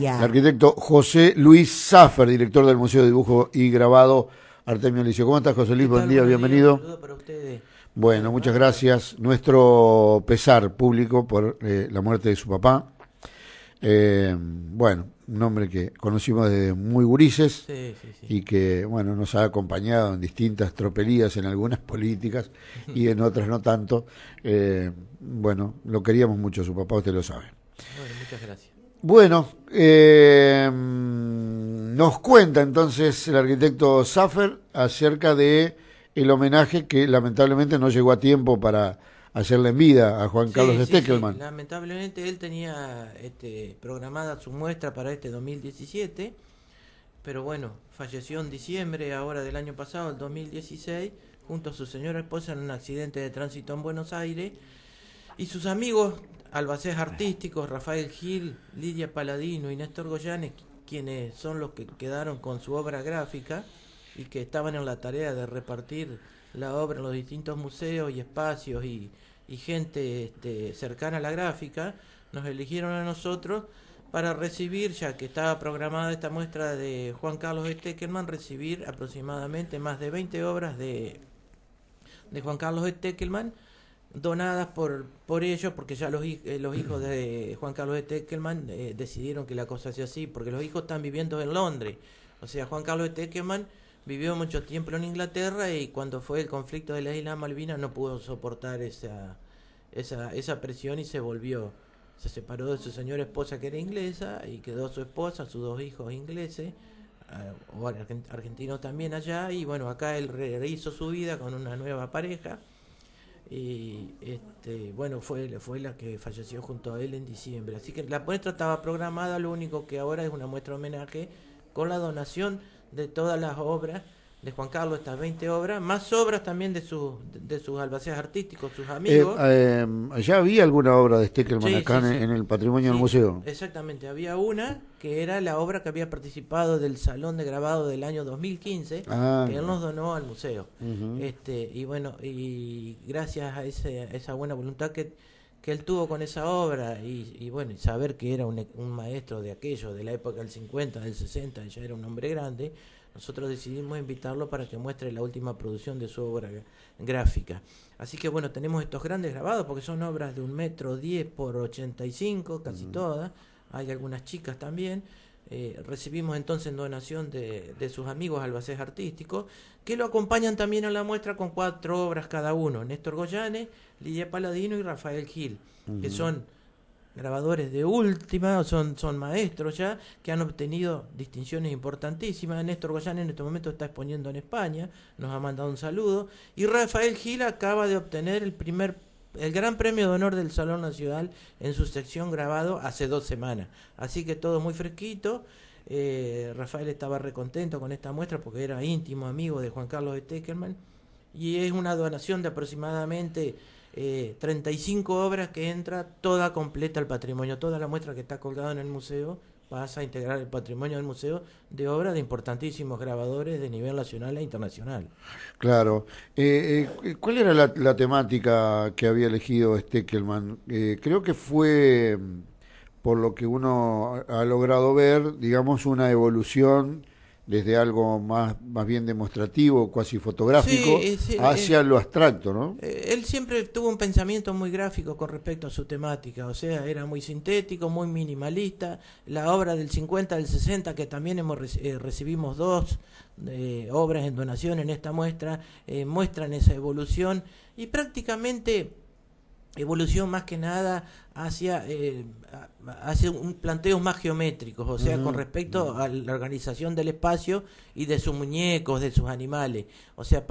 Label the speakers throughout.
Speaker 1: El arquitecto José Luis Zaffer, director del Museo de Dibujo y Grabado Artemio Licio. ¿Cómo estás, José Luis? Buen día, bienvenido. para ustedes. Bueno, muchas gracias. Nuestro pesar público por eh, la muerte de su papá. Eh, bueno, un hombre que conocimos desde muy gurises y que, bueno, nos ha acompañado en distintas tropelías, en algunas políticas y en otras no tanto. Eh, bueno, lo queríamos mucho, su papá, usted lo sabe.
Speaker 2: Bueno, muchas gracias.
Speaker 1: Bueno, eh, nos cuenta entonces el arquitecto Zafer acerca de el homenaje que lamentablemente no llegó a tiempo para hacerle en vida a Juan Carlos sí, Steckelman.
Speaker 2: Lamentablemente él tenía este, programada su muestra para este 2017, pero bueno, falleció en diciembre ahora del año pasado, el 2016, junto a su señora esposa en un accidente de tránsito en Buenos Aires y sus amigos albacés artísticos, Rafael Gil, Lidia Paladino y Néstor Goyanes, quienes son los que quedaron con su obra gráfica y que estaban en la tarea de repartir la obra en los distintos museos y espacios y, gente este, cercana a la gráfica, nos eligieron a nosotros para recibir, ya que estaba programada esta muestra de Juan Carlos Steckerman, recibir aproximadamente más de 20 obras de, de Juan Carlos Steckerman donadas por, por ellos, porque ya los, eh, hijos de Juan Carlos de Teckelman eh, decidieron que la cosa sea así, porque los hijos están viviendo en Londres. O sea, Juan Carlos de Teckelman vivió mucho tiempo en Inglaterra y cuando fue el conflicto de la isla Malvinas no pudo soportar esa, esa, esa presión y se volvió. Se separó de su señora esposa que era inglesa y quedó su esposa, sus dos hijos ingleses, ah, o argentinos también allá, y bueno, acá él rehizo su vida con una nueva pareja y este, bueno, fue, fue la que falleció junto a él en diciembre. Así que la muestra estaba programada, lo único que ahora es una muestra homenaje con la donación de todas las obras de Juan Carlos estas 20 obras, más obras también de, sus de sus albaceas artísticos, sus eh, amigos.
Speaker 1: ya eh, había alguna obra de Steckelman en el patrimonio del museo.
Speaker 2: Exactamente, había una que era la obra que había participado del Salón de Grabado del año 2015, ah, que él nos donó al museo. este Y bueno, y gracias a, esa buena voluntad que, que él tuvo con esa obra y, y bueno, saber que era un, un, maestro de aquello, de la época del 50, del 60, ya era un hombre grande nosotros decidimos invitarlo para que muestre la última producción de su obra gráfica. Así que bueno, tenemos estos grandes grabados porque son obras de un metro diez por ochenta casi cinco, casi todas. Hay algunas chicas también. Eh, recibimos entonces donación de, sus amigos albacés artísticos, que lo acompañan también a la muestra con cuatro obras cada uno, Néstor Goyane, Lidia Paladino y Rafael Gil, que son grabadores de última, son, son maestros ya, que han obtenido distinciones importantísimas. Néstor Goyán en este momento está exponiendo en España, nos ha mandado un saludo. Y Rafael Gil acaba de obtener el primer el gran premio de honor del Salón Nacional en su sección grabado hace dos semanas. Así que todo muy fresquito. Eh, Rafael estaba recontento con esta muestra porque era íntimo amigo de Juan Carlos de Teckerman. Y es una donación de aproximadamente eh, 35 obras que entra toda completa al patrimonio, toda la muestra que está colgada en el museo pasa a integrar el patrimonio del museo de obras de importantísimos grabadores de nivel nacional e
Speaker 1: internacional. Claro. Eh, eh, ¿Cuál era la, temática que había elegido Steckelman? Eh, creo que fue, mm, por lo que uno ha logrado ver, digamos, una evolución desde algo más, más bien demostrativo, cuasi fotográfico, hacia eh, lo abstracto, ¿no? Eh, él
Speaker 2: siempre tuvo un pensamiento muy gráfico con respecto a su temática, o sea, era muy sintético, muy minimalista. La obra del 50, del 60, que también hemos eh, recibimos dos obras en donación en esta muestra, muestran esa evolución y prácticamente evolución más que nada hacia, eh, un planteo más geométricos, o sea, con respecto a la organización del espacio y de sus muñecos, de sus animales. O sea,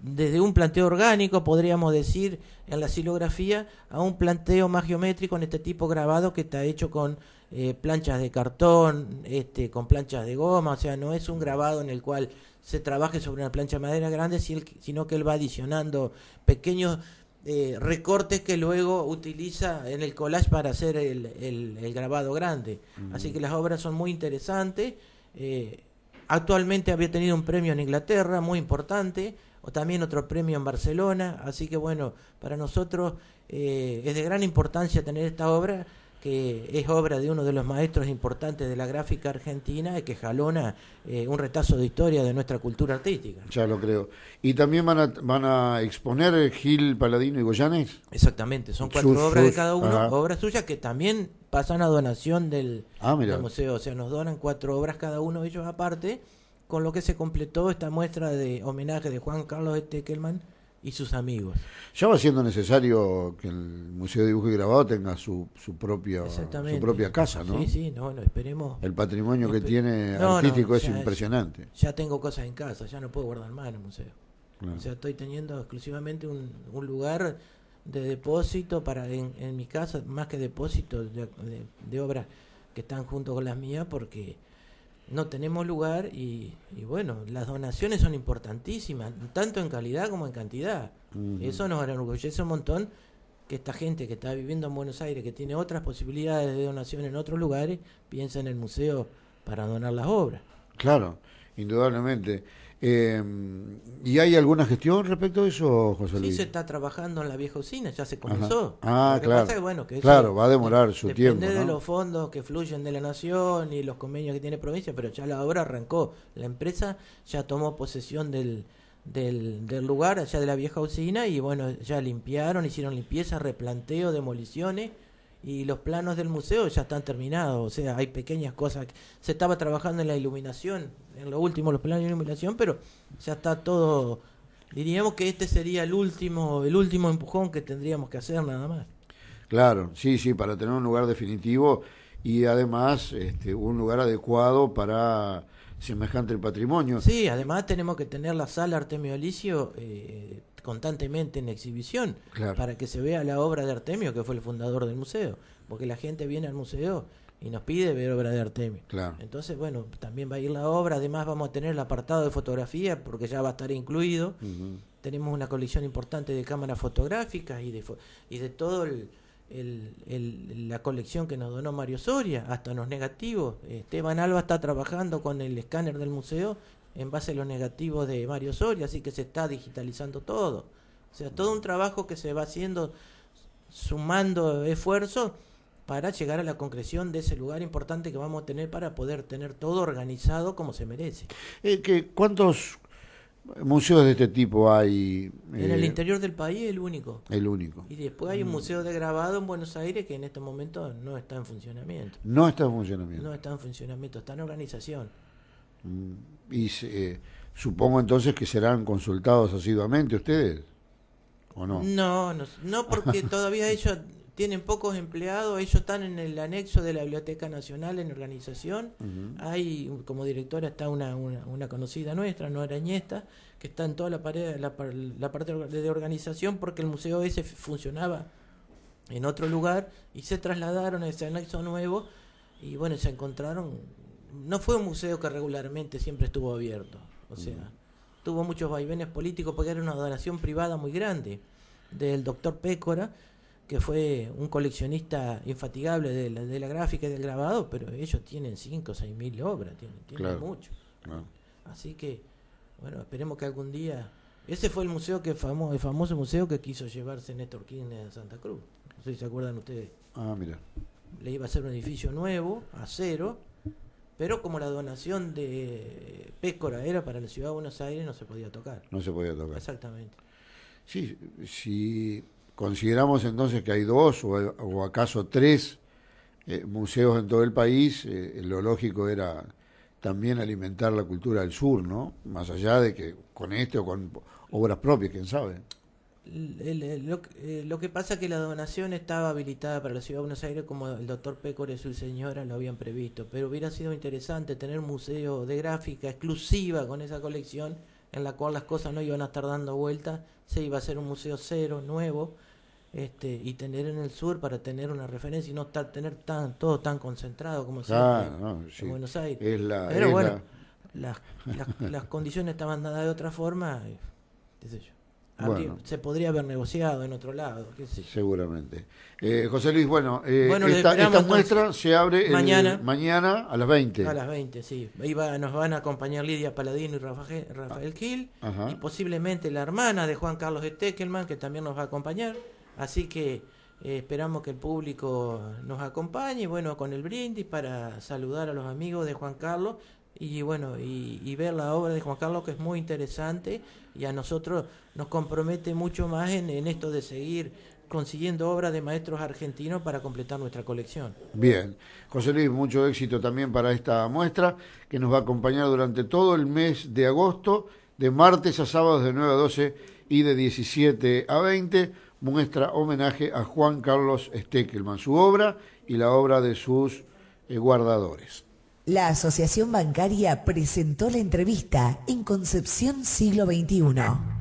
Speaker 2: desde un planteo orgánico, podríamos decir, en la silografía, a un planteo más geométrico en este tipo grabado que está hecho con eh, planchas de cartón, este, con planchas de goma, o sea, no es un grabado en el cual se trabaje sobre una plancha de madera grande, sino que él va adicionando pequeños eh, recortes que luego utiliza en el collage para hacer el, el, grabado grande. Mm. Así que las obras son muy interesantes. Eh, actualmente había tenido un premio en Inglaterra muy importante, o también otro premio en Barcelona. Así que bueno, para nosotros eh, es de gran importancia tener esta obra que es obra de uno de los maestros importantes de la gráfica argentina y
Speaker 1: que jalona eh, un retazo de historia de nuestra cultura artística. Ya lo creo. ¿Y también van a, van a exponer Gil, Paladino y Goyanes? Exactamente, son cuatro obras de cada uno,
Speaker 2: obras suyas que también pasan a donación ah, del, museo, o sea, nos donan cuatro obras cada uno de ellos aparte, con lo que se completó esta muestra de homenaje de Juan Carlos Estequelman
Speaker 1: y sus amigos. Ya va siendo necesario que el Museo de Dibujo y Grabado tenga su, su, propia, su propia casa, ¿no? Sí, sí, no, esperemos. El patrimonio que tiene artístico es impresionante.
Speaker 2: ya tengo cosas en casa, ya no puedo guardar más en el museo. O sea, estoy teniendo exclusivamente un, lugar de depósito para, en, mi casa, más que depósito de, de obras que están junto con las mías, porque no tenemos lugar y, bueno, las donaciones son importantísimas, tanto en calidad como en cantidad. Eso nos enorgullece un montón que esta gente que está viviendo en Buenos Aires, que tiene otras posibilidades de donación en otros lugares, piensa en el museo para donar
Speaker 1: las obras. Claro, indudablemente. Eh, ¿Y hay alguna gestión respecto a eso, José Luis? Sí, se
Speaker 2: está trabajando en la vieja usina, ya se comenzó. Ah, claro. claro, va a demorar su tiempo. Depende de los fondos que fluyen de la nación y los convenios que tiene provincia, pero ya la obra arrancó. La empresa ya tomó posesión del, del, del, lugar, allá de la vieja usina, y bueno, ya limpiaron, hicieron limpieza, replanteo, demoliciones y los planos del museo ya están terminados, o sea, hay pequeñas cosas. se estaba trabajando en la iluminación, en lo último los planos de iluminación, pero ya está todo. Diríamos que este sería el último, el último empujón que tendríamos que hacer nada más.
Speaker 1: Claro, sí, sí, para tener un lugar definitivo y además este, un lugar adecuado para semejante patrimonio. Sí,
Speaker 2: además tenemos que tener la sala Artemio Alicio eh, constantemente en exhibición para que se vea la obra de Artemio, que fue el fundador del museo, porque la gente viene al museo y nos pide ver obra de Artemio. Entonces, bueno, también va a ir la obra, además vamos a tener el apartado de fotografía porque ya va a estar incluido. Tenemos una colección importante de cámaras fotográficas y de, fo y de todo la colección que nos donó Mario Soria, hasta los negativos. Esteban Alba está trabajando con el escáner del museo en base a los negativos de Mario Soria, así que se está digitalizando todo. O sea, todo un trabajo que se va haciendo sumando esfuerzos para llegar a la concreción de ese lugar importante que vamos a tener para poder tener todo organizado como se merece.
Speaker 1: Eh, que, ¿Cuántos museos de este tipo hay? en el eh, interior del país el único. El único. Y
Speaker 2: después hay un mm. museo de grabado en Buenos Aires que en este momento no está en funcionamiento. No está
Speaker 1: en funcionamiento.
Speaker 2: No está en funcionamiento, está en organización.
Speaker 1: Mm, y eh, supongo entonces que serán consultados asiduamente ustedes, ¿o no? No, no, porque
Speaker 2: todavía ellos tienen pocos empleados, ellos están en el anexo de la Biblioteca Nacional en organización. Hay, como directora está una, conocida nuestra, Nora Añesta, que está en toda la, pared, la, la parte de organización porque el museo ese funcionaba en otro lugar y se trasladaron a ese anexo nuevo y bueno, se encontraron no fue un museo que regularmente siempre estuvo abierto. O sea, mm. tuvo muchos vaivenes políticos porque era una donación privada muy grande del doctor Pécora, que fue un coleccionista infatigable de la, gráfica y del grabado, pero ellos tienen 5 o 6 mil obras, tienen, mucho. Así que, bueno, esperemos que algún día... Ese fue el museo que famoso, el famoso museo que quiso llevarse Néstor Kirchner a Santa Cruz. No sé si se acuerdan ustedes. Ah, mira. Le iba a hacer un edificio nuevo, a cero, pero como la donación de Pécora era para la ciudad de Buenos Aires, no se podía tocar. No se podía tocar. Exactamente.
Speaker 1: Sí, si consideramos entonces que hay dos o, acaso tres eh, museos en todo el país, eh, lo lógico era también alimentar la cultura del sur, ¿no? Más allá de que con este o con obras propias, quién sabe.
Speaker 2: Eh, lo, que pasa es que la donación estaba habilitada para la ciudad de Buenos Aires como el doctor Pécor y su señora lo habían previsto, pero hubiera sido interesante tener un museo de gráfica exclusiva con esa colección en la cual las cosas no iban a estar dando vueltas, se iba a hacer un museo cero, nuevo, este, y tener en el sur para tener una referencia y no estar, tener tan, todo tan concentrado como se en Buenos Aires. pero bueno,
Speaker 1: las, las,
Speaker 2: condiciones estaban dadas de otra forma, eh, qué yo. Se podría haber negociado en otro lado,
Speaker 1: Seguramente. Eh, José Luis, bueno, eh, esta, muestra se abre mañana, mañana a las 20. A las
Speaker 2: 20, sí. Ahí nos van a acompañar Lidia Paladino y Rafael, Rafael ah, Gil, y posiblemente la hermana de Juan Carlos de Teckelman, que también nos va a acompañar. Así que eh, esperamos que el público nos acompañe, bueno, con el brindis para saludar a los amigos de Juan Carlos y bueno, y, ver la obra de Juan Carlos que es muy interesante y a nosotros nos compromete mucho más en, esto de seguir consiguiendo obras de maestros argentinos para completar nuestra colección.
Speaker 1: Bien, José Luis, mucho éxito también para esta muestra que nos va a acompañar durante todo el mes de agosto, de martes a sábados de 9 a 12 y de 17 a 20, muestra homenaje a Juan Carlos Steckelman, su obra y la obra de sus eh, guardadores.
Speaker 2: La Asociación
Speaker 1: Bancaria presentó la entrevista en Concepción Siglo XXI.